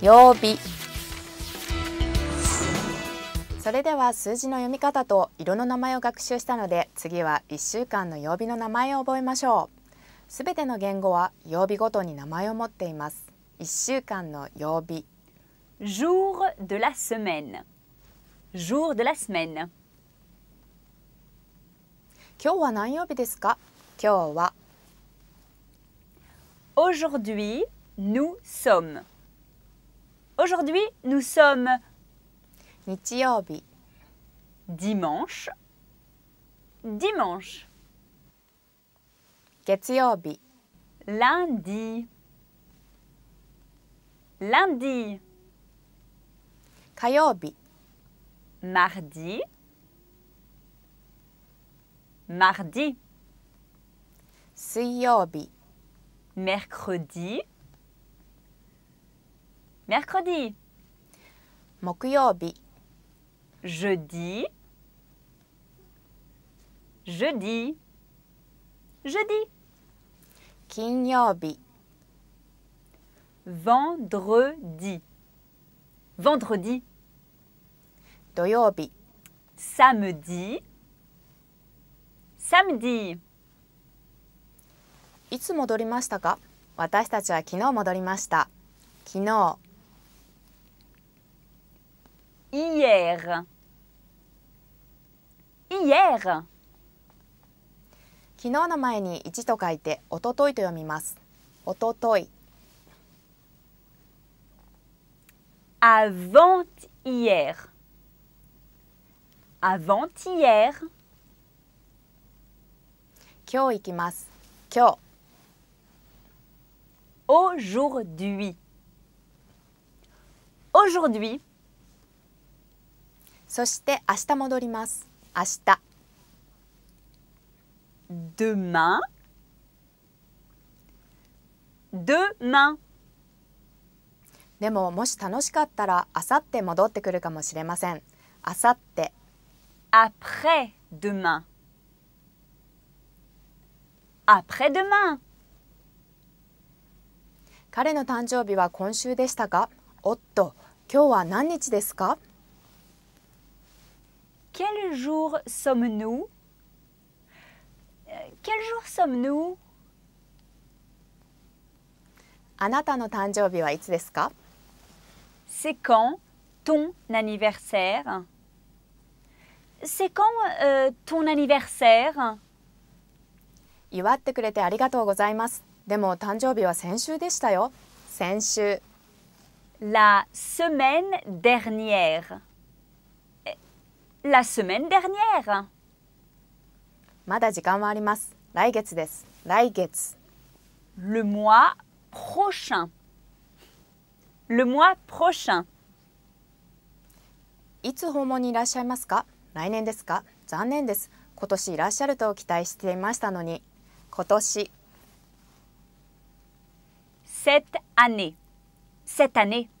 曜日それでは数字の読み方と色の名前を学習したので次は1週間の曜日の名前を覚えましょうすべての言語は曜日ごとに名前を持っています1週間の曜日 Jour de la semaine Jour de la semaine 今日は何曜日ですか今日は Aujourd'hui nous sommes Aujourd'hui, nous sommes Nichiyobi. Dimanche. Dimanche. Getsuyobi. Lundi. Lundi. Kayobi. Mardi. Mardi. Suyobi. Mercredi. mercredi 木曜日 jeudi jeudi jeudi 金曜日 vendredi vendredi 土曜日 samedi samedi いつ戻りましたか私たちは昨日戻りました昨日 hier. Hier. 昨日の前に1 avant Avant-hier. hier Aujourd'hui, Aujourd'hui. そして明日戻ります明日 demain demain でももし楽しかったらあさって戻ってくるかもしれませんあさって après demain après demain 彼の誕生日は今週でしたかおっと今日は何日ですか Quel jour sommes-nous Quel jour sommes-nous あなたの誕生日はいつですか C'est quand ton anniversaire C'est quand euh, ton anniversaire 祝ってくれてありがとうございます。でも誕生日は先週でしたよ。先週。La semaine dernière. la semaine dernière. まだ時間はあります。来月です。来月。Le mois prochain. Le mois prochain. いつ訪問にいらっしゃいますか来年ですか残念です。今年いらっしゃると期待していましたのに。今年。Cette année. Cette année.